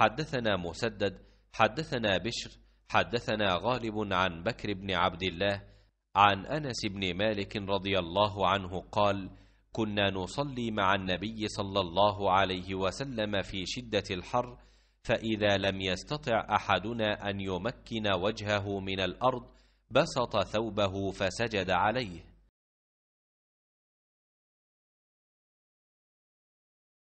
حدثنا مسدد حدثنا بشر حدثنا غالب عن بكر بن عبد الله عن انس بن مالك رضي الله عنه قال كنا نصلي مع النبي صلى الله عليه وسلم في شده الحر فاذا لم يستطع احدنا ان يمكن وجهه من الارض بسط ثوبه فسجد عليه